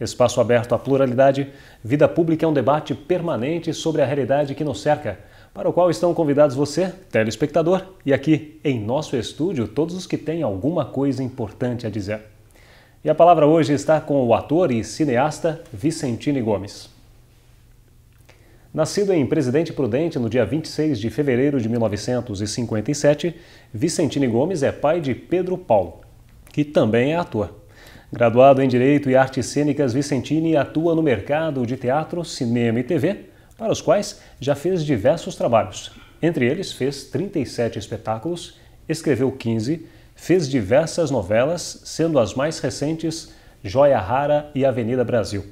Espaço aberto à pluralidade, vida pública é um debate permanente sobre a realidade que nos cerca, para o qual estão convidados você, telespectador, e aqui em nosso estúdio todos os que têm alguma coisa importante a dizer. E a palavra hoje está com o ator e cineasta Vicentini Gomes. Nascido em Presidente Prudente no dia 26 de fevereiro de 1957, Vicentini Gomes é pai de Pedro Paulo, que também é ator. Graduado em Direito e Artes Cênicas, Vicentini atua no mercado de teatro, cinema e TV, para os quais já fez diversos trabalhos. Entre eles, fez 37 espetáculos, escreveu 15, fez diversas novelas, sendo as mais recentes Joia Rara e Avenida Brasil.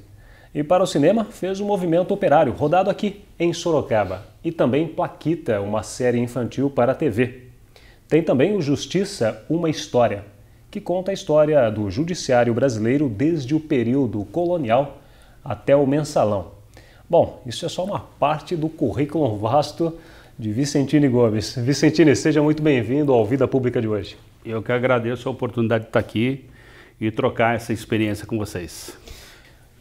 E para o cinema, fez o um Movimento Operário, rodado aqui em Sorocaba, e também Plaquita, uma série infantil para a TV. Tem também o Justiça, uma história, que conta a história do judiciário brasileiro desde o período colonial até o mensalão. Bom, isso é só uma parte do currículo vasto de Vicentini Gomes. Vicentini, seja muito bem-vindo ao Vida Pública de hoje. Eu que agradeço a oportunidade de estar aqui e trocar essa experiência com vocês.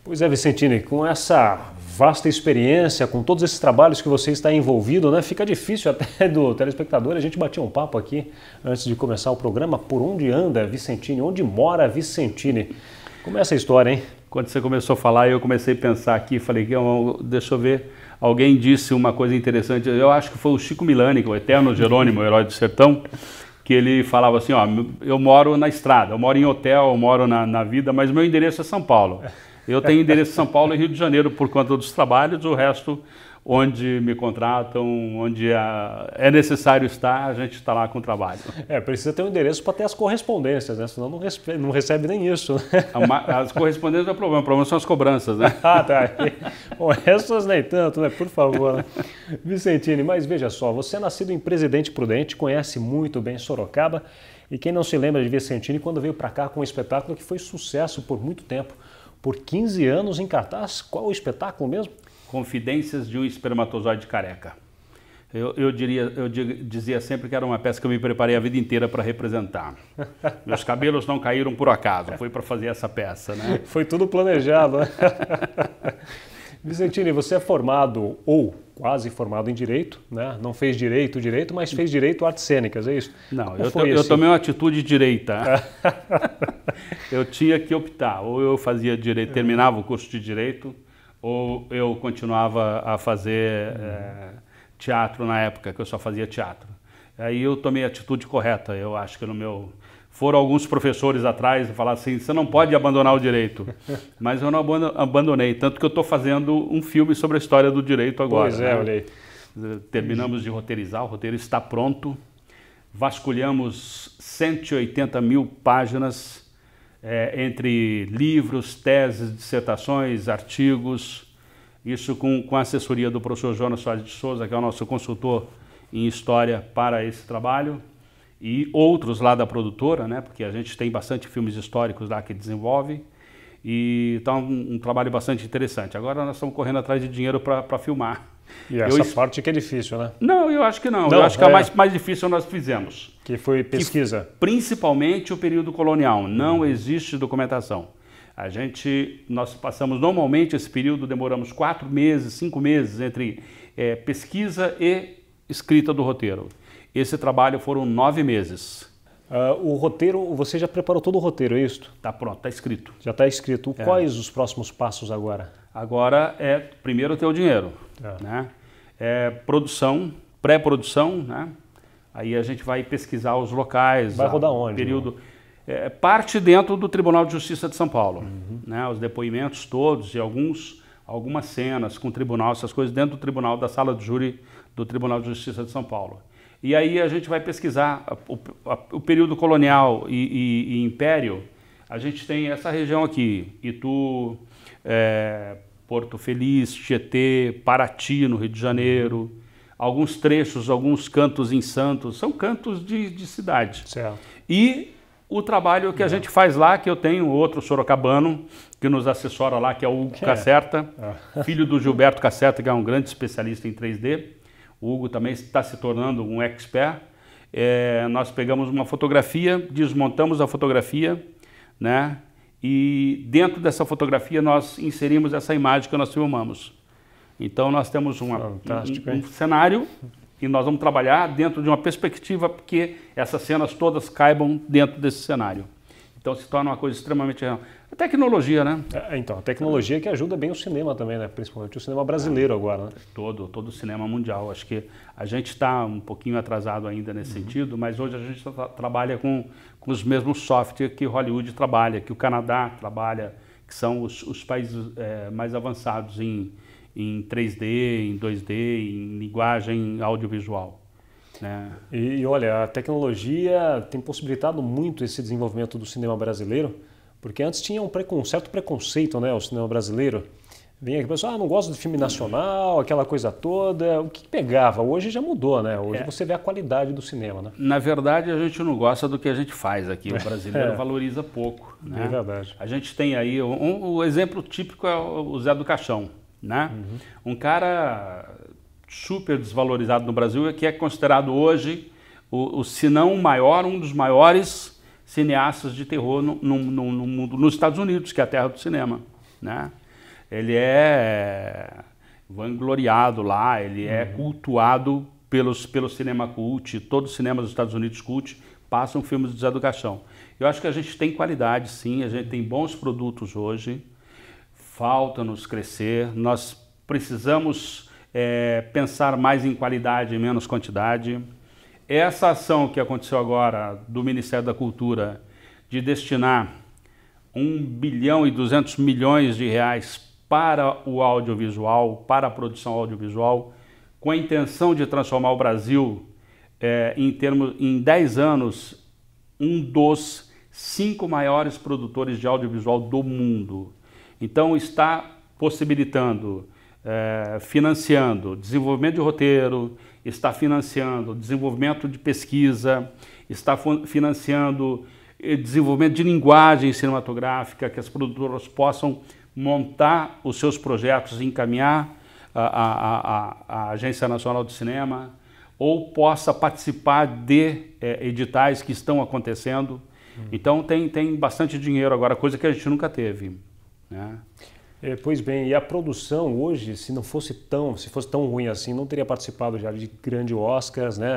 Pois é, Vicentini, com essa vasta experiência, com todos esses trabalhos que você está envolvido, né? Fica difícil até do telespectador. A gente batia um papo aqui antes de começar o programa. Por onde anda Vicentini? Onde mora Vicentini? Começa a história, hein? Quando você começou a falar, eu comecei a pensar aqui, falei, deixa eu ver. Alguém disse uma coisa interessante, eu acho que foi o Chico Milani, é o eterno Jerônimo, o herói do sertão, que ele falava assim, ó, eu moro na estrada, eu moro em hotel, eu moro na, na vida, mas meu endereço é São Paulo. Eu tenho endereço em São Paulo e Rio de Janeiro por conta dos trabalhos, o resto onde me contratam, onde é, é necessário estar, a gente está lá com o trabalho. É, precisa ter um endereço para ter as correspondências, né? Senão não recebe, não recebe nem isso. Né? As correspondências não é problema, o problema são as cobranças, né? ah, tá. Bom, essas nem tanto, né? Por favor. Vicentini, mas veja só, você é nascido em Presidente Prudente, conhece muito bem Sorocaba, e quem não se lembra de Vicentini quando veio para cá com um espetáculo que foi sucesso por muito tempo, por 15 anos em cartaz. Qual o espetáculo mesmo? Confidências de um espermatozoide careca. Eu, eu, diria, eu dizia sempre que era uma peça que eu me preparei a vida inteira para representar. Meus cabelos não caíram por acaso, foi para fazer essa peça, né? Foi tudo planejado, né? Vicentini, você é formado ou quase formado em direito, né? não fez direito, direito, mas fez direito artes cênicas, é isso? Não, eu, assim? tomei uma atitude direita. eu tinha que optar, ou eu fazia direito, terminava o curso de direito, ou eu continuava a fazer é, teatro na época, que eu só fazia teatro. Aí eu tomei a atitude correta, eu acho que no meu foram alguns professores atrás e falaram assim: você não pode abandonar o direito. Mas eu não abandonei. Tanto que eu estou fazendo um filme sobre a história do direito agora. Pois é, né? olhei. Eh, terminamos de roteirizar, o roteiro está pronto. Vasculhamos 180 mil páginas é, entre livros, teses, dissertações, artigos. Isso com, com a assessoria do professor Jonas Soares de Souza, que é o nosso consultor em história para esse trabalho e outros lá da produtora, né? Porque a gente tem bastante filmes históricos lá que desenvolve e está um, um trabalho bastante interessante. Agora nós estamos correndo atrás de dinheiro para filmar. E essa eu, parte que é difícil, né? Não, eu acho que não. não eu acho que é. a mais, mais difícil nós fizemos. Que foi pesquisa. Que, principalmente o período colonial. Não uhum. existe documentação. A gente, nós passamos normalmente esse período, demoramos quatro meses, cinco meses entre é, pesquisa e escrita do roteiro. Esse trabalho foram nove meses. Uh, o roteiro, você já preparou todo o roteiro, é isso? Está pronto, está escrito. Já está escrito. É. Quais os próximos passos agora? Agora é primeiro ter o dinheiro, é. né? É produção, pré-produção, né? Aí a gente vai pesquisar os locais. Vai rodar onde? Né? Período. É, parte dentro do Tribunal de Justiça de São Paulo, uhum. né? Os depoimentos todos e alguns algumas cenas com o tribunal, essas coisas dentro do tribunal da sala de júri do Tribunal de Justiça de São Paulo. E aí a gente vai pesquisar o, a, o período colonial e, e, e, império. A gente tem essa região aqui, Itu, é, Porto Feliz, Tietê, Paraty, no Rio de Janeiro, alguns trechos, alguns cantos em Santos, são cantos de, de cidade. Certo. E o trabalho que a gente faz lá, que eu tenho outro sorocabano que nos assessora lá, que é o Hugo Cacerta, Ah. filho do Gilberto Cacerta, que é um grande especialista em 3D o Hugo também está se tornando um expert. É, nós pegamos uma fotografia, desmontamos a fotografia, né? E dentro dessa fotografia nós inserimos essa imagem que nós filmamos. Então nós temos uma, um, um, cenário e nós vamos trabalhar dentro de uma perspectiva porque essas cenas todas caibam dentro desse cenário. Então se torna uma coisa extremamente real. A tecnologia, né? É, então, a tecnologia que ajuda bem o cinema também, né? Principalmente o cinema brasileiro é, agora, né? Todo, todo o cinema mundial. Acho que a gente está um pouquinho atrasado ainda nesse uhum. sentido, mas hoje a gente tra tá, tá, trabalha com, com os mesmos software que Hollywood trabalha, que o Canadá trabalha, que são os, os países é, mais avançados em, em 3D, em 2D, em linguagem audiovisual. Né? E, e olha, a tecnologia tem possibilitado muito esse desenvolvimento do cinema brasileiro, porque antes tinha um, preconceito, um certo preconceito né, o cinema brasileiro. Vinha aqui, pessoal, ah, não gosto de filme nacional, aquela coisa toda. O que pegava? Hoje já mudou, né? Hoje é. você vê a qualidade do cinema, né? Na verdade, a gente não gosta do que a gente faz aqui. O brasileiro é. valoriza pouco, né? É verdade. A gente tem aí, um, um, o exemplo típico é o Zé do Caixão, né? Uhum. Um cara super desvalorizado no Brasil e que é considerado hoje, o, o, se não o maior, um dos maiores cineastas de terror no, no, no, no mundo, nos Estados Unidos, que é a terra do cinema. Né? Ele é vangloriado lá, ele é uhum. é cultuado pelos, pelo cinema cult, todos os cinemas dos Estados Unidos cult passam filmes de deseducação. Eu acho que a gente tem qualidade, sim, a gente tem bons produtos hoje, falta-nos crescer, nós precisamos é, pensar mais em qualidade e menos quantidade. Essa ação que aconteceu agora do Ministério da Cultura de destinar 1 bilhão e 200 milhões de reais para o audiovisual, para a produção audiovisual, com a intenção de transformar o Brasil é, em termos em 10 anos um dos cinco maiores produtores de audiovisual do mundo. Então está possibilitando é, financiando desenvolvimento de roteiro, está financiando desenvolvimento de pesquisa, está financiando eh, desenvolvimento de linguagem cinematográfica, que as produtoras possam montar os seus projetos e encaminhar à Agência Nacional de Cinema, ou possa participar de é, editais que estão acontecendo. Hum. Então tem, tem bastante dinheiro agora, coisa que a gente nunca teve. Né? É, pois bem, e a produção hoje, se não fosse tão, se fosse tão ruim assim, não teria participado já de grandes Oscars, né?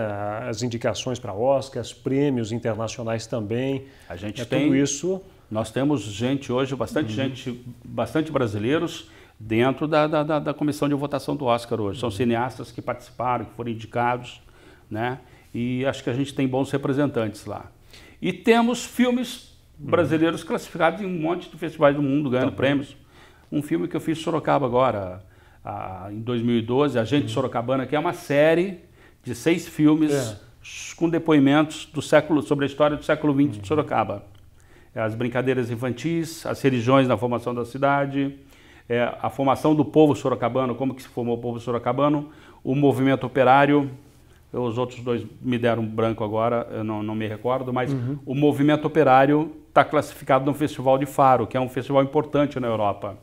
As indicações para Oscars, prêmios internacionais também. A gente é, tem tudo isso. Nós temos gente hoje, bastante uhum. gente, bastante brasileiros dentro da, da, da, da, comissão de votação do Oscar hoje. São uhum. cineastas que participaram, que foram indicados, né? E acho que a gente tem bons representantes lá. E temos filmes uhum. brasileiros uhum. classificados em um monte de festivais do mundo ganhando prêmios um filme que eu fiz em Sorocaba agora, a, em 2012, A Gente Sorocabana, que é uma série de seis filmes é. com depoimentos do século, sobre a história do século XX uhum. de Sorocaba. É, as brincadeiras infantis, as religiões na formação da cidade, é, a formação do povo sorocabano, como que se formou o povo sorocabano, o movimento operário, os outros dois me deram branco agora, eu não, não me recordo, mas uhum. o movimento operário está classificado no Festival de Faro, que é um festival importante na Europa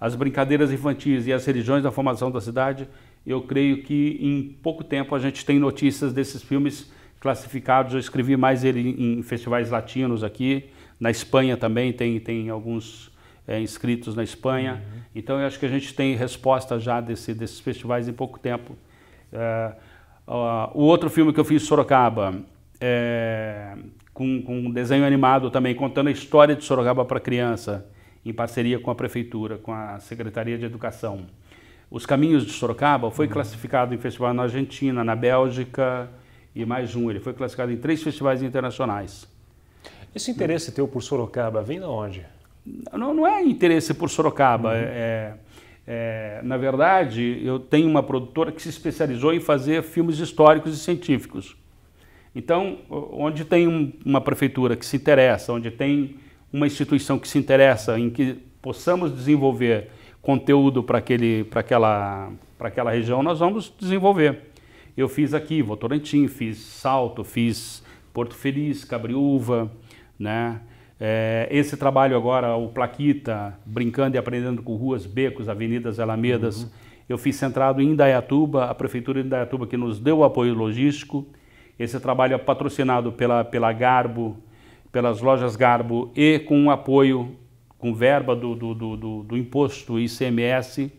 as brincadeiras infantis e as religiões da formação da cidade, eu creio que em pouco tempo a gente tem notícias desses filmes classificados. Eu escrevi mais ele em festivais latinos aqui, na Espanha também tem, tem alguns é, inscritos na Espanha. Uhum. Então eu acho que a gente tem resposta já desse, desses festivais em pouco tempo. É, o outro filme que eu fiz, Sorocaba, é, com, com um desenho animado também, contando a história de Sorocaba para criança em parceria com a Prefeitura, com a Secretaria de Educação. Os Caminhos de Sorocaba foi uhum. classificado em festival na Argentina, na Bélgica e mais um. Ele foi classificado em três festivais internacionais. Esse interesse uhum. teu por Sorocaba vem de onde? Não, não é interesse por Sorocaba. Uhum. É, é, é, na verdade, eu tenho uma produtora que se especializou em fazer filmes históricos e científicos. Então, onde tem uma prefeitura que se interessa, onde tem uma instituição que se interessa em que possamos desenvolver conteúdo para aquela, para aquela região, nós vamos desenvolver. Eu fiz aqui Votorantim, fiz Salto, fiz Porto Feliz, Cabriúva, né? É, esse trabalho agora, o Plaquita, brincando e aprendendo com ruas, becos, avenidas, alamedas, uhum. eu fiz centrado em Indaiatuba, a prefeitura de Indaiatuba que nos deu o apoio logístico. Esse trabalho é patrocinado pela, pela Garbo, pelas lojas Garbo e com o apoio, com verba do, do, do, do imposto ICMS,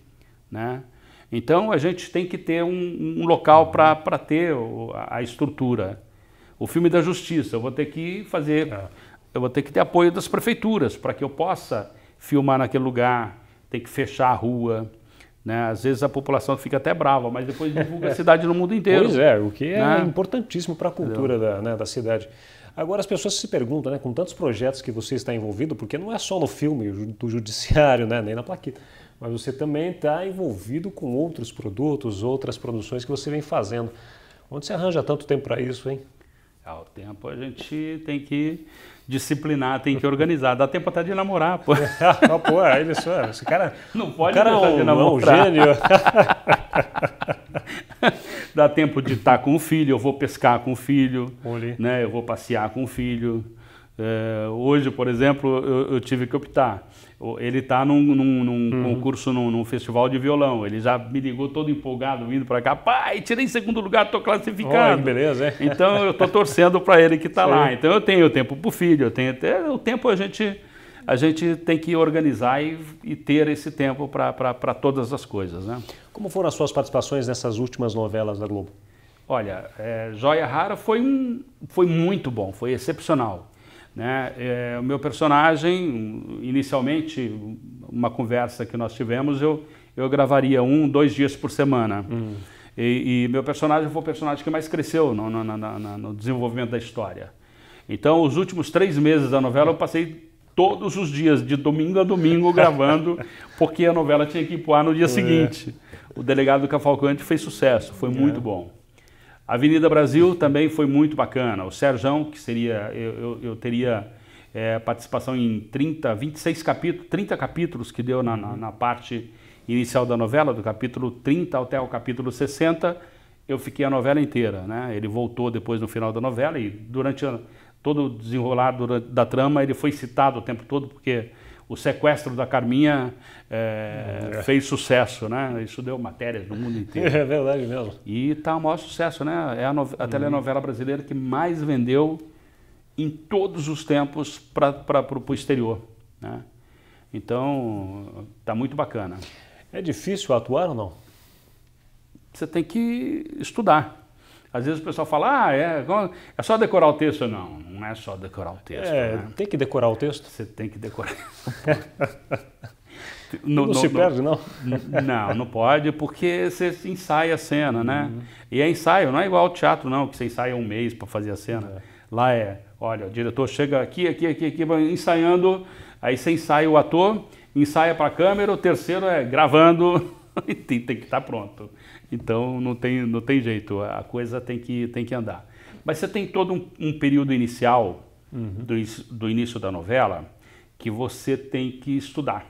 né? Então a gente tem que ter um, um local para ter a estrutura. O filme da justiça, eu vou ter que fazer, é. eu vou ter que ter apoio das prefeituras para que eu possa filmar naquele lugar, tem que fechar a rua. Né? Às vezes a população fica até brava, mas depois divulga a cidade no mundo inteiro. Pois é, o que é né? importantíssimo para a cultura da, né, da cidade. Agora as pessoas se perguntam, né, com tantos projetos que você está envolvido, porque não é só no filme do judiciário, né, nem na plaquita, mas você também está envolvido com outros produtos, outras produções que você vem fazendo. Onde você arranja tanto tempo para isso, hein? Ah, o tempo a gente tem que disciplinar, tem que organizar. Dá tempo até de namorar, pô. ah, pô, aí, esse cara. Não pode o cara é um, de namorar. gênio. dá tempo de estar tá com o filho, eu vou pescar com o filho, Olhe. né? eu vou passear com o filho. É, hoje, por exemplo, eu, eu, tive que optar. Ele está num, num, num uhum. concurso, num, num, festival de violão. Ele já me ligou todo empolgado vindo para cá. Pai, tirei segundo lugar, estou classificado. beleza, hein? Então eu estou torcendo para ele que está lá. Então eu tenho tempo para o filho, eu tenho até o tempo a gente a gente tem que organizar e, e ter esse tempo para todas as coisas. Né? Como foram as suas participações nessas últimas novelas da Globo? Olha, é, Joia Rara foi, um, foi muito bom, foi excepcional. Né? É, o meu personagem, inicialmente, uma conversa que nós tivemos, eu, eu gravaria um, dois dias por semana. Hum. E, e, meu personagem foi o personagem que mais cresceu no, no, no, no desenvolvimento da história. Então, os últimos três meses da novela eu passei todos os dias, de domingo a domingo, gravando, porque a novela tinha que ir pro ar no dia é. seguinte. O delegado Cafalcante fez sucesso, foi é. muito bom. Avenida Brasil também foi muito bacana. O Serjão, que seria, eu, eu, eu teria é, participação em 30, 26 capítulos, 30 capítulos que deu na, na, na, parte inicial da novela, do capítulo 30 até o capítulo 60, eu fiquei a novela inteira, né? Ele voltou depois no final da novela e durante a, todo o da trama, ele foi citado o tempo todo, porque o sequestro da Carminha é, é. fez sucesso, né? Isso deu matérias no mundo inteiro. É verdade mesmo. E tá o maior sucesso, né? É a, uhum. telenovela brasileira que mais vendeu em todos os tempos para o exterior, né? Então, tá muito bacana. É difícil atuar ou não? Você tem que estudar. Às vezes o pessoal fala, ah, é, é só decorar o texto. Não, não é só decorar o texto. É, né? tem que decorar o texto. Você tem que decorar. não se perde, não? Não, não pode, porque você ensaia a cena, né? Uhum. E é ensaio, não é igual ao teatro, não, que você ensaia um mês para fazer a cena. É. Lá é, olha, o diretor chega aqui, aqui, aqui, aqui, ensaiando, aí você ensaia o ator, ensaia para a câmera, o terceiro é gravando, e tem, tem que estar tá pronto. Então não tem, não tem jeito, a coisa tem que, tem que andar. Mas você tem todo um, um período inicial uhum. do, do início da novela que você tem que estudar.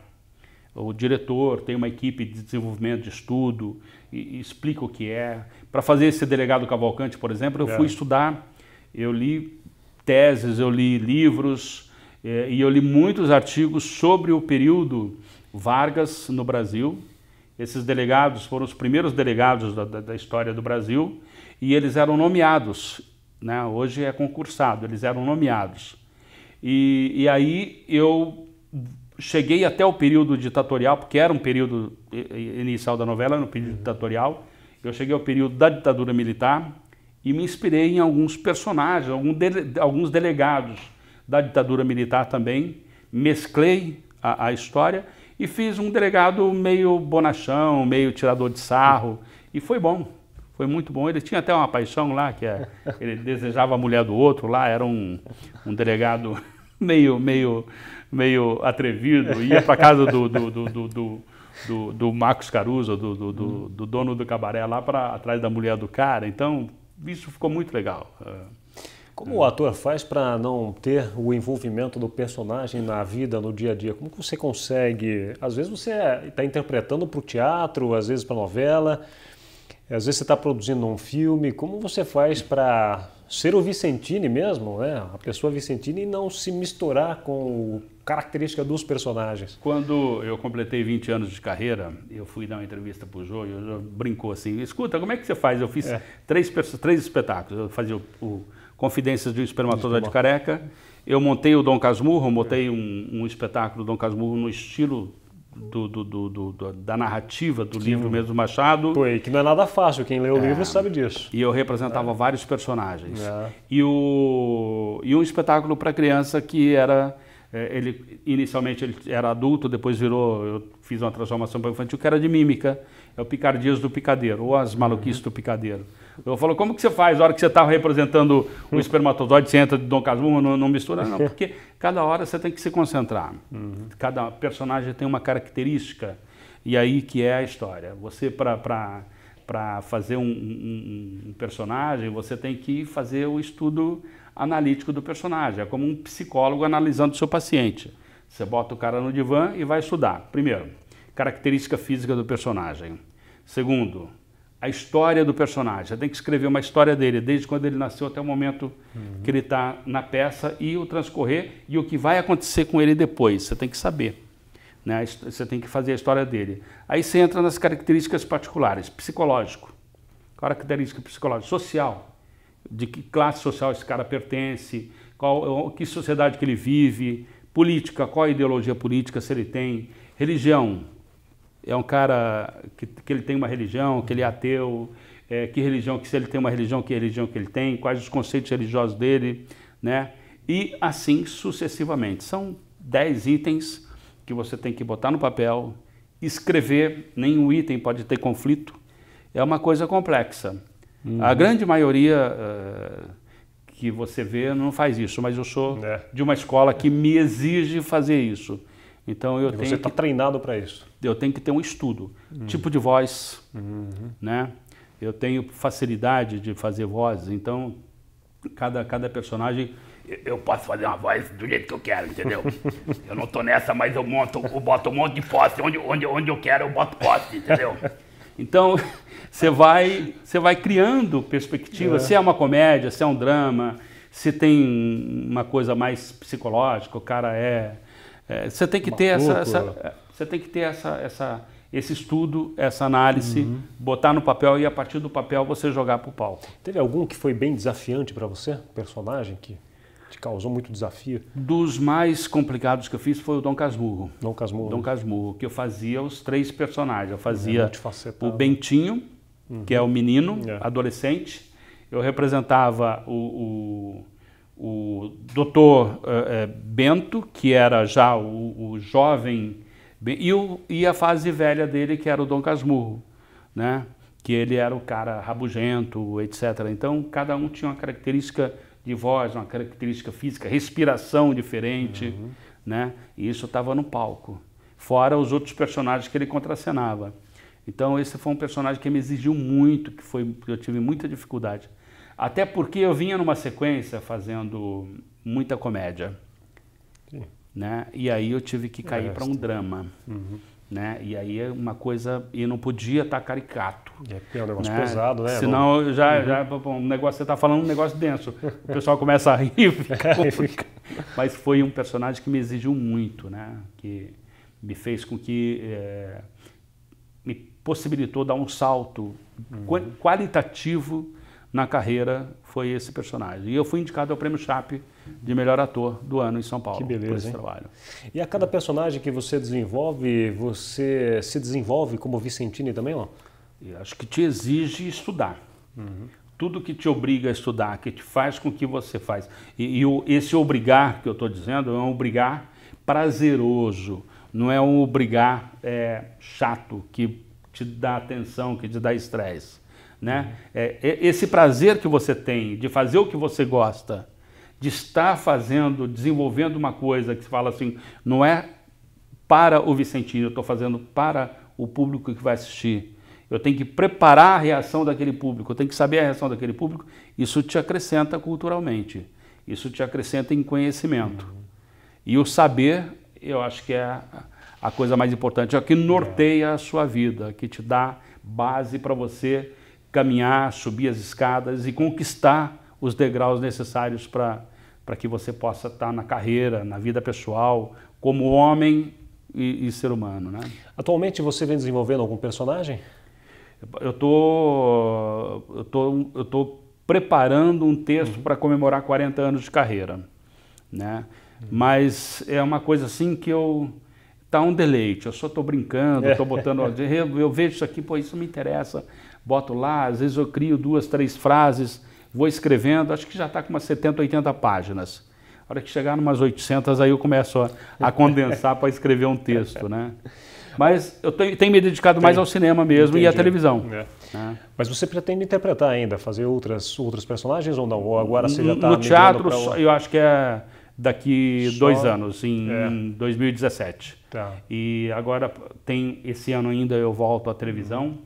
O diretor tem uma equipe de desenvolvimento de estudo e, e explica o que é. Para fazer esse delegado Cavalcante, por exemplo, eu é. fui estudar, eu li teses, eu li livros eh, e eu li muitos artigos sobre o período Vargas no Brasil esses delegados foram os primeiros delegados da, da, da história do Brasil e eles eram nomeados. Né? Hoje é concursado, eles eram nomeados. E, e aí eu cheguei até o período ditatorial, porque era um período inicial da novela, no um período uhum. ditatorial. Eu cheguei ao período da ditadura militar e me inspirei em alguns personagens, alguns delegados da ditadura militar também. Mesclei a, a história e fiz um delegado meio bonachão, meio tirador de sarro. E foi bom, foi muito bom. Ele tinha até uma paixão lá, que é, ele desejava a mulher do outro lá, era um, um delegado meio, meio, meio atrevido, ia para casa do, do, do, do do, do Marcos Caruso, do, do, do, do dono do cabaré lá para atrás da mulher do cara. Então, isso ficou muito legal. É. Como o é. ator faz para não ter o envolvimento do personagem na vida, no dia a dia? Como você consegue? Às vezes você está é, interpretando para o teatro, às vezes para novela, às vezes você está produzindo um filme. Como você faz para ser o Vicentini mesmo, né? a pessoa Vicentini, e não se misturar com a característica dos personagens? Quando eu completei 20 anos de carreira, eu fui dar uma entrevista para o Jô e o Jô brincou assim, escuta, como é que você faz? Eu fiz é. três, três espetáculos. Eu fazia o, o Confidências de um Espermatozoide de Careca. Eu montei o Dom Casmurro, montei um, um espetáculo do Dom Casmurro no estilo do, do, do, da narrativa do livro mesmo do Machado. Foi, que não é nada fácil, quem lê o é. livro sabe disso. E eu representava é. vários personagens. É. E, o, e um espetáculo para criança que era. É, ele, inicialmente ele era adulto, depois virou. Eu fiz uma transformação para infantil que era de mímica. É o Picardias do Picadeiro, ou as maluquices uhum. do Picadeiro. Eu falo, como que você faz na hora que você está representando o hum. espermatozoide, você entra de Dom Casmurro, não, não mistura? Não, porque cada hora você tem que se concentrar. Uhum. Cada personagem tem uma característica. E aí que é a história. Você, para para fazer um, um, um, personagem, você tem que fazer o estudo analítico do personagem. É como um psicólogo analisando o seu paciente. Você bota o cara no divã e vai estudar. Primeiro, característica física do personagem. Segundo, a história do personagem. Você tem que escrever uma história dele, desde quando ele nasceu até o momento uhum. que ele está na peça e o transcorrer e o que vai acontecer com ele depois. Você tem que saber. Né? Você tem que fazer a história dele. Aí você entra nas características particulares: psicológico, característica psicológica, social, de que classe social esse cara pertence, qual, que sociedade que ele vive, política, qual a ideologia política se ele tem, religião é um cara que, que ele tem uma religião, que ele é ateu, é, que religião, que se ele tem uma religião, que religião que ele tem, quais os conceitos religiosos dele, né? E assim sucessivamente. São 10 itens que você tem que botar no papel, escrever, nenhum item pode ter conflito. É uma coisa complexa. Uhum. A grande maioria uh, que você vê não faz isso, mas eu sou é. de uma escola que me exige fazer isso. Então eu e tenho. Você está treinado para isso? Eu tenho que ter um estudo, uhum. tipo de voz, uhum. né? Eu tenho facilidade de fazer vozes, então cada, cada personagem eu posso fazer uma voz do jeito que eu quero, entendeu? eu não estou nessa, mas eu monto, eu boto um monte de poste, onde, onde, onde eu quero eu boto poste, entendeu? Então, você vai, você vai criando perspectiva, é. se é uma comédia, se é um drama, se tem uma coisa mais psicológica, o cara é é, você tem que ter essa, essa, é, você tem que ter essa, essa esse estudo, essa análise, uhum. botar no papel e a partir do papel você jogar para o palco. Teve algum que foi bem desafiante para você, personagem que te causou muito desafio? Dos mais complicados que eu fiz foi o Dom Casmurro. Dom Casmurro. Dom Casmurro, que eu fazia os três personagens. Eu fazia é o Bentinho, uhum. que é o uhum. menino, é. adolescente. Eu representava o, o o doutor eh, eh, Bento, que era já o, o jovem, e, o, e, a fase velha dele, que era o Dom Casmurro, né? que ele era o cara rabugento, etc. Então, cada um tinha uma característica de voz, uma característica física, respiração diferente, uhum. né? e isso estava no palco, fora os outros personagens que ele contracenava. Então, esse foi um personagem que me exigiu muito, que foi, eu tive muita dificuldade. Até porque eu vinha numa sequência fazendo muita comédia. Sim. Né? E aí eu tive que cair para um drama. Uhum. Né? E aí é uma coisa. E não podia estar tá caricato. É, é, um negócio né? pesado, né? Senão já. Uhum. já um negócio, você está falando um negócio denso. O pessoal começa a rir. É, fica... Mas foi um personagem que me exigiu muito, né? Que me fez com que. É... me possibilitou dar um salto uhum. qualitativo na carreira foi esse personagem. E eu fui indicado ao Prêmio Chape de melhor ator do ano em São Paulo. Que beleza, por esse hein? trabalho. E a cada é. personagem que você desenvolve, você se desenvolve como Vicentini também, ó. E acho que te exige estudar. Uhum. Tudo que te obriga a estudar, que te faz com que você faz. E, e o, esse obrigar que eu estou dizendo é um obrigar prazeroso, não é um obrigar é, chato, que te dá atenção, que te dá estresse. Né? É, esse prazer que você tem de fazer o que você gosta, de estar fazendo, desenvolvendo uma coisa que se fala assim, não é para o Vicentino, eu estou fazendo para o público que vai assistir. Eu tenho que preparar a reação daquele público, eu tenho que saber a reação daquele público. Isso te acrescenta culturalmente, isso te acrescenta em conhecimento. Uhum. E o saber, eu acho que é a coisa mais importante, é o que norteia a sua vida, que te dá base para você caminhar, subir as escadas e conquistar os degraus necessários para que você possa estar tá na carreira, na vida pessoal, como homem e, e ser humano. Né? Atualmente você vem desenvolvendo algum personagem? Eu tô, eu tô, eu tô preparando um texto uhum. para comemorar 40 anos de carreira, né? Uhum. Mas é uma coisa assim que eu tá um deleite. Eu só estou brincando, estou botando, eu vejo isso aqui, pô, isso me interessa boto lá, às vezes eu crio duas, três frases, vou escrevendo, acho que já está com umas 70, 80 páginas. A hora que chegar umas 800, aí eu começo a, a condensar para escrever um texto, né? Mas eu tenho, tenho me dedicado mais ao cinema mesmo entendi. e à televisão. É. Né? Mas você pretende interpretar ainda, fazer outras, outros personagens ou não? Ou agora você já está No tá teatro, pra... eu acho que é daqui Só... dois anos, em é. 2017. Tá. E agora tem esse ano ainda eu volto à televisão.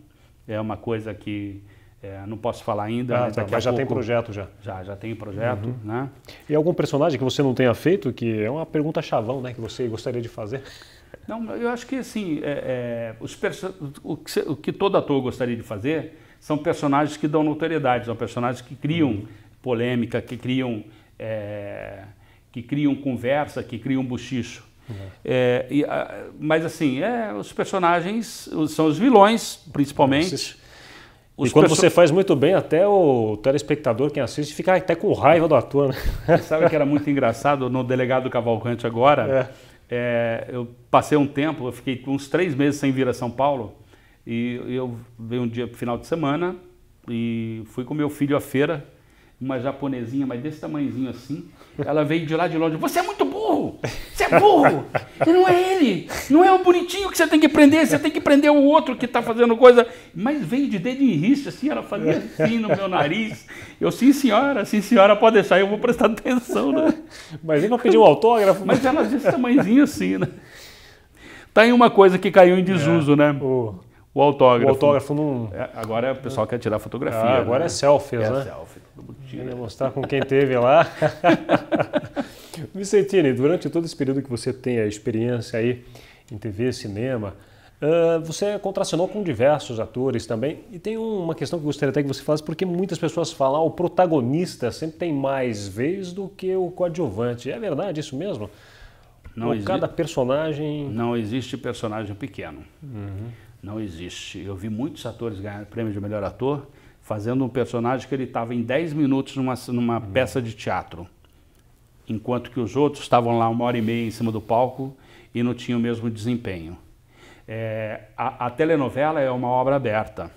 É uma coisa que é, não posso falar ainda. Ah, tá, mas já pouco, tem projeto já. Já, já tem projeto, uhum. né? E algum personagem que você não tenha feito, que é uma pergunta chavão, né? Que você gostaria de fazer? Não, eu acho que assim, é, é, os o que, o, que, todo ator gostaria de fazer são personagens que dão notoriedade, são personagens que criam uhum. polêmica, que criam, é, que criam conversa, que criam bochicho. Uhum. É, e, a, ah, mas assim, é, os personagens são os vilões, principalmente. Os e quando você faz muito bem, até o telespectador, quem assiste, fica até tá com raiva do ator. Né? Sabe que era muito engraçado no Delegado Cavalcante agora? É. É, eu passei um tempo, eu fiquei uns três meses sem vir a São Paulo. E eu veio um dia final de semana e fui com meu filho à feira, uma japonesinha, mas desse tamanhozinho assim. Ela veio de lá de longe, você é muito burro! Você é burro! e não é ele! Não é o bonitinho que você tem que prender, você tem que prender o outro que está fazendo coisa. Mas veio de dedo em risco, assim, ela fazia assim no meu nariz. Eu, sim, senhora, sim, senhora, pode deixar, eu vou prestar atenção, né? Mas ele não pediu um autógrafo. Mas ela disse tamanhozinho assim, né? Tá em uma coisa que caiu em desuso, é. né? O... o... autógrafo. O autógrafo não. É, agora o pessoal quer tirar fotografia. Ah, agora né? é selfie, é né? Selfie. Vou mostrar com quem teve lá. Vicentini, durante todo esse período que você tem a experiência aí em TV, cinema, ah, você contracionou com diversos atores também. E tem uma questão que eu gostaria até que você falasse, porque muitas pessoas falam ah, o protagonista sempre tem mais vez do que o coadjuvante. É verdade isso mesmo? Não Ou cada personagem... Não existe personagem pequeno. Uhum. Não existe. Eu vi muitos atores ganhar prêmio de melhor ator fazendo um personagem que ele estava em 10 minutos numa, numa uhum. peça de teatro, enquanto que os outros estavam lá uma hora e meia em cima do palco e não tinham o mesmo desempenho. É, a, a, telenovela é uma obra aberta.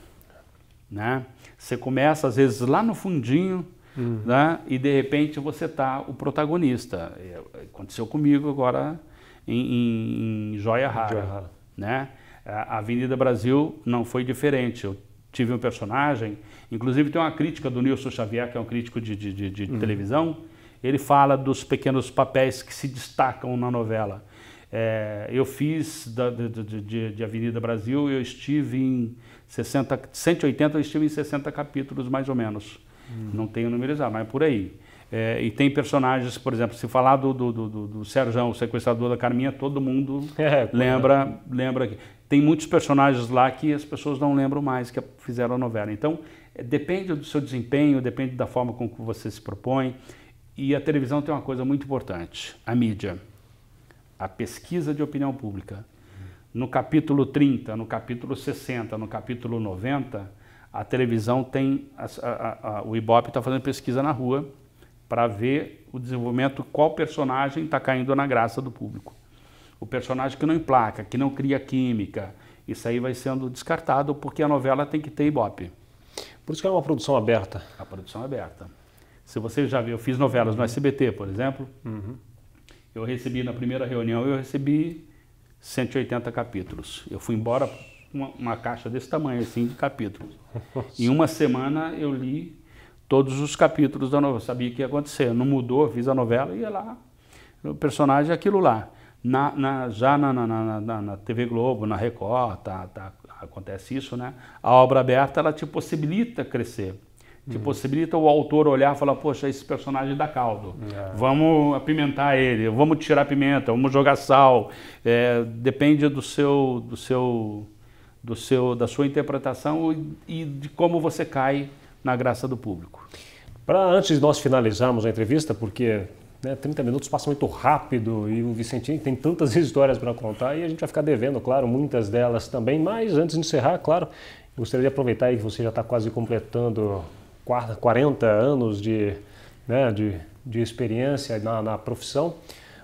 Né? Você começa, às vezes, lá no fundinho, uhum. né? e de repente você está o protagonista. É, aconteceu comigo agora em, em, em Joia Rara. Joia Rara. Né? A Avenida Brasil não foi diferente. Eu tive um personagem Inclusive tem uma crítica do Nilson Xavier, que é um crítico de, de, de, de uhum. televisão. Ele fala dos pequenos papéis que se destacam na novela. É, eu fiz da, de, de, Avenida Brasil, eu estive em 60, 180, eu estive em 60 capítulos mais ou menos. Uhum. Não tenho numerizado, ah, mas é por aí. É, e tem personagens, por exemplo, se falar do, do, do, do o sequestrador da Carminha, todo mundo é, é, lembra, lembra. Tem muitos personagens lá que as pessoas não lembram mais que fizeram a novela. Então, é, depende do seu desempenho, depende da forma com que você se propõe. E a televisão tem uma coisa muito importante: a mídia, a pesquisa de opinião pública. No capítulo 30, no capítulo 60, no capítulo 90, a televisão tem. A, a, a, o Ibope está fazendo pesquisa na rua para ver o desenvolvimento, qual personagem está caindo na graça do público. O personagem que não emplaca, que não cria química, isso aí vai sendo descartado porque a novela tem que ter Ibope. Por isso que é uma produção aberta. A produção é aberta. Se você já viu, eu fiz novelas no SBT, por exemplo. Uhum. Eu recebi, na primeira reunião, eu recebi 180 capítulos. Eu fui embora uma, uma caixa desse tamanho, assim, de capítulos. Em uma semana eu li todos os capítulos da novela. Sabia o que ia acontecer. Não mudou, fiz a novela e ia lá. O personagem é aquilo lá. Na, na, já na, na, na, TV Globo, na Record, tá, tá, acontece isso, né? A obra aberta ela te possibilita crescer. Te hum. possibilita o autor olhar e falar, poxa, esse personagem dá caldo. É. Vamos apimentar ele, vamos tirar pimenta, vamos jogar sal. É, depende do seu, do seu, do seu, da sua interpretação e, e de como você cai na graça do público. Para antes de nós finalizarmos a entrevista, porque né, 30 minutos passam muito rápido e o Vicentinho tem tantas histórias para contar e a gente vai ficar devendo, claro, muitas delas também. Mas antes de encerrar, claro, gostaria de aproveitar que você já está quase completando 40 anos de, né, de, de experiência na, na profissão.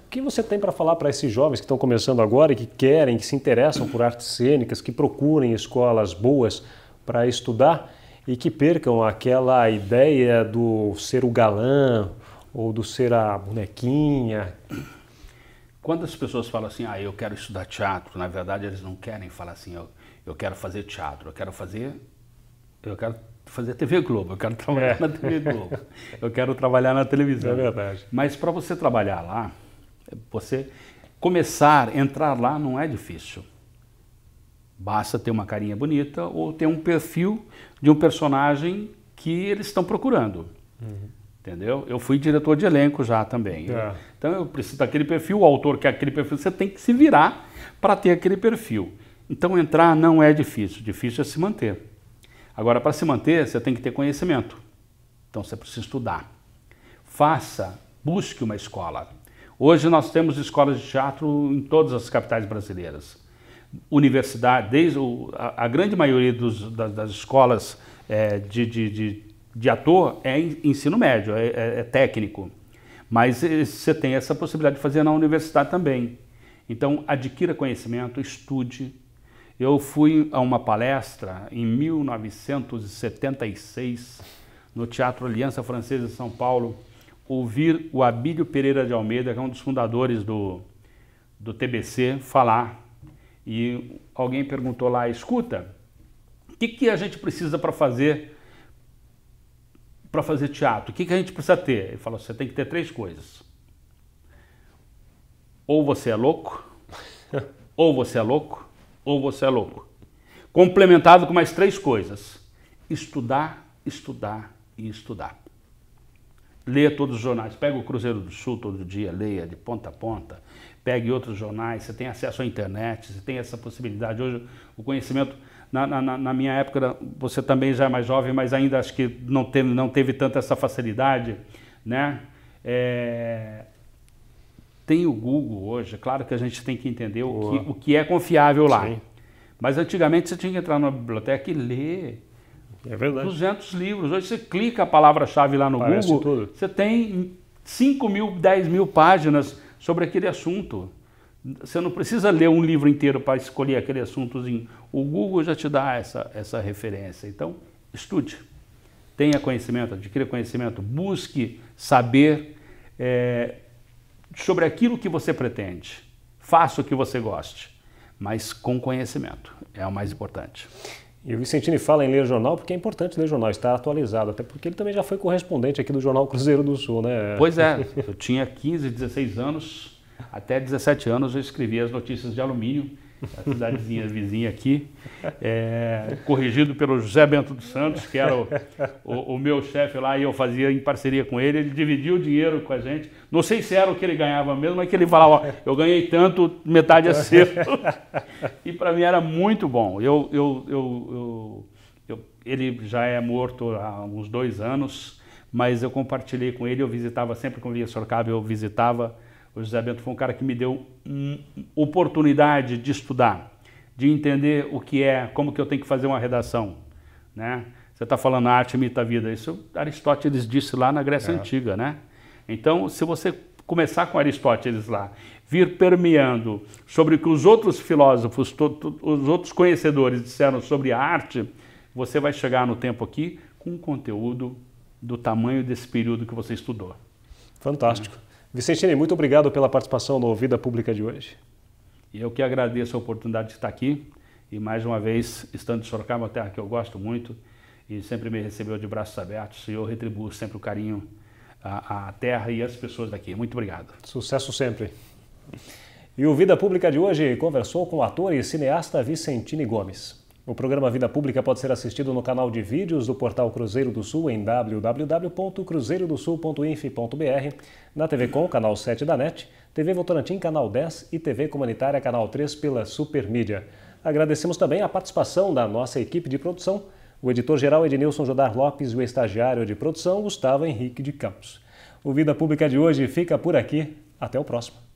O que você tem para falar para esses jovens que estão começando agora e que querem, que se interessam por artes cênicas, que procurem escolas boas para estudar e que percam aquela ideia do ser o galã, ou do ser a bonequinha. Quando as pessoas falam assim, ah, eu quero estudar teatro, na verdade eles não querem falar assim, eu, eu quero fazer teatro, eu quero fazer, eu quero fazer TV Globo, eu quero trabalhar é. na TV Globo, eu quero trabalhar na televisão. É verdade. Mas para você trabalhar lá, você começar, entrar lá não é difícil. Basta ter uma carinha bonita ou ter um perfil de um personagem que eles estão procurando. Uhum. Entendeu? Eu fui diretor de elenco já também. É. Então eu preciso daquele perfil, o autor quer aquele perfil, você tem que se virar para ter aquele perfil. Então entrar não é difícil, difícil é se manter. Agora, para se manter, você tem que ter conhecimento. Então você precisa estudar. Faça, busque uma escola. Hoje nós temos escolas de teatro em todas as capitais brasileiras. Universidade, desde o, a, a, grande maioria dos, das, das, escolas é, de, de, de de ator é ensino médio, é, é, é técnico. Mas eh, você tem essa possibilidade de fazer na universidade também. Então, adquira conhecimento, estude. Eu fui a uma palestra em 1976 no Teatro Aliança Francesa de São Paulo ouvir o Abílio Pereira de Almeida, que é um dos fundadores do, do TBC, falar. E alguém perguntou lá: escuta, o que, que a gente precisa para fazer para fazer teatro, o que, que a gente precisa ter? Ele falou, você tem que ter três coisas. Ou você é louco, ou você é louco, ou você é louco. Complementado com mais três coisas. Estudar, estudar e estudar. leia todos os jornais. Pega o Cruzeiro do Sul todo dia, leia de ponta a ponta. Pegue outros jornais, você tem acesso à internet, você tem essa possibilidade. Hoje o conhecimento na, na, na, minha época, você também já é mais jovem, mas ainda acho que não teve, não teve tanta essa facilidade, né? É... Tem o Google hoje, é claro que a gente tem que entender o, que, o que, é confiável lá. Sim. Mas antigamente você tinha que entrar numa biblioteca e ler é verdade. 200 livros. Hoje você clica a palavra-chave lá no Parece Google, tudo. você tem 5 mil, 10 mil páginas sobre aquele assunto. Você não precisa ler um livro inteiro para escolher aquele assuntozinho. O Google já te dá essa, essa referência. Então, estude. Tenha conhecimento, adquira conhecimento, busque saber é, sobre aquilo que você pretende. Faça o que você goste, mas com conhecimento. É o mais importante. E o Vicentini fala em ler jornal porque é importante ler jornal, estar atualizado, até porque ele também já foi correspondente aqui do jornal Cruzeiro do Sul, né? Pois é, eu tinha 15, 16 anos, até 17 anos eu escrevia as notícias de alumínio, a cidadezinha vizinha aqui, é, corrigido pelo José Bento dos Santos, que era o, o, o meu chefe lá e eu fazia em parceria com ele. Ele dividia o dinheiro com a gente. Não sei se era o que ele ganhava mesmo, mas que ele falava, ó, eu ganhei tanto, metade é seu. e para mim era muito bom. eu, eu, eu, eu ele já é morto há uns dois anos, mas eu compartilhei com ele, eu visitava sempre que eu via Sorocaba, eu visitava o José Bento foi um cara que me deu um, oportunidade de estudar, de entender o que é, como que eu tenho que fazer uma redação, né? Você está falando a arte imita a vida. Isso Aristóteles disse lá na Grécia é. Antiga, né? Então, se você começar com Aristóteles lá, vir permeando sobre o que os outros filósofos, os outros conhecedores disseram sobre a arte, você vai chegar no tempo aqui com um conteúdo do tamanho desse período que você estudou. Fantástico. É. Vicentini, muito obrigado pela participação no Vida Pública de hoje. Eu que agradeço a oportunidade de estar aqui e mais uma vez, estando em Sorocaba, uma terra que eu gosto muito e sempre me recebeu de braços abertos e eu retribuo sempre o carinho à, à terra e às pessoas daqui. Muito obrigado. Sucesso sempre. E o Vida Pública de hoje conversou com o ator e cineasta Vicentini Gomes. O programa Vida Pública pode ser assistido no canal de vídeos do portal Cruzeiro do Sul em www.cruzeirodosul.inf.br, na TV Com, canal 7 da NET, TV Votorantim, canal 10 e TV Comunitária, canal 3 pela Supermídia. Agradecemos também a participação da nossa equipe de produção, o editor-geral Ednilson Jodar Lopes e o estagiário de produção Gustavo Henrique de Campos. O Vida Pública de hoje fica por aqui. Até o próximo.